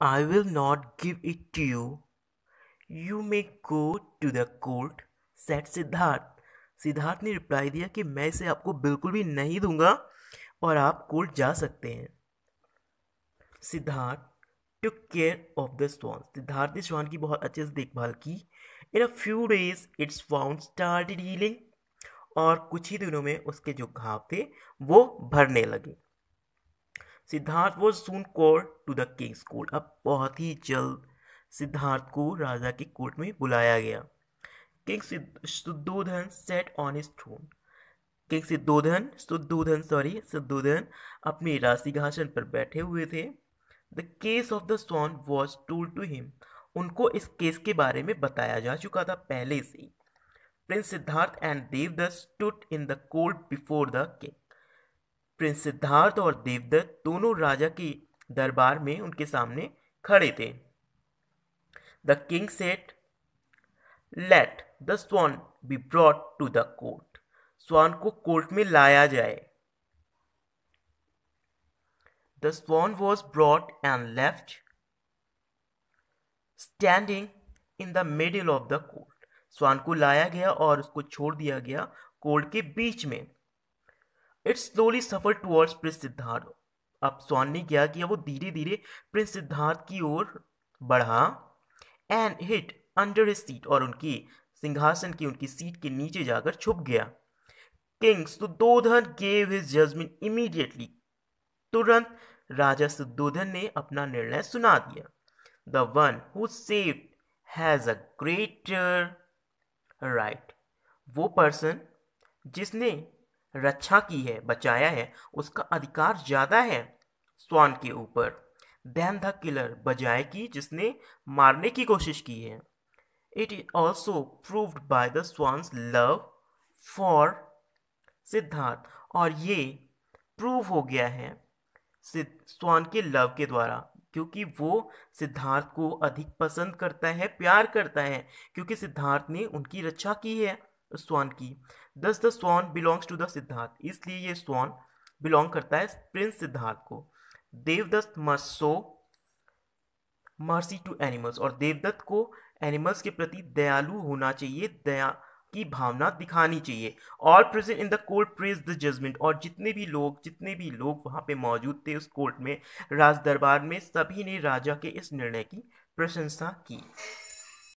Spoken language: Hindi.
I will not give it to you. You may go to the court, said Siddharth. Siddharth ने रिप्लाई दिया कि मैं इसे आपको बिल्कुल भी नहीं दूंगा और आप कोर्ट जा सकते हैं Siddhartha took care of the swan Siddhartha ने श्वान की बहुत अच्छे से देखभाल की in a few days it's wound started healing और कुछ ही दिनों में उसके जो घाव थे वो भरने लगे Siddhartha was soon called to the king's court अब बहुत ही जल्द सिद्धार्थ को राजा के कोर्ट में बुलाया गया king Siddhodhan sat on his throne king Siddhodhan Suddhodhan sorry Siddhodhan अपने राशिघासन पर बैठे हुए थे the case of the swan was told to him उनको इस केस के बारे में बताया जा चुका था पहले से Prince Siddharth and Devadatta stood in the court before the king prince Siddhartha और देवदत्त दोनों राजा के दरबार में उनके सामने खड़े थे the king said let the swan be brought to the court swan को कोर्ट में लाया जाए the swan was brought and left standing in the middle of the court swan को लाया गया और उसको छोड़ दिया गया कोर्ट के बीच में it slowly suffer towards prince Siddhartha अब स्वान ने क्या किया वो धीरे धीरे प्रिंस सिद्धार्थ की ओर बढ़ा and hid under his seat और उनकी सिंहासन की उनकी सीट के नीचे जाकर छुप गया king Suddhodhan gave his judgement immediately तुरंत राजा सुदोधन ने अपना निर्णय सुना दिया the one who save has a greater right वो पर्सन जिसने रक्षा की है बचाया है उसका अधिकार ज़्यादा है स्वान के ऊपर बैन द किलर बजाय की जिसने मारने की कोशिश की है it is also proved by the swan's love for Siddhartha और ये प्रूव हो गया है स्वान के लव के द्वारा क्योंकि वो सिद्धार्थ को अधिक पसंद करता है प्यार करता है क्योंकि सिद्धार्थ ने उनकी रक्षा की है स्वान की thus the swan belongs to the Siddhartha इसलिए ये स्वान बिलोंग करता है प्रिंस सिद्धार्थ को Devadatta must show mercy to animals और देवदत्त को एनिमल्स के प्रति दयालु होना चाहिए दया की भावना दिखानी चाहिए all present in the court praise the judgement और जितने भी लोग जितने भी लोग वहाँ पे मौजूद थे उस कोर्ट में राज दरबार में सभी ने राजा के इस निर्णय की प्रशंसा की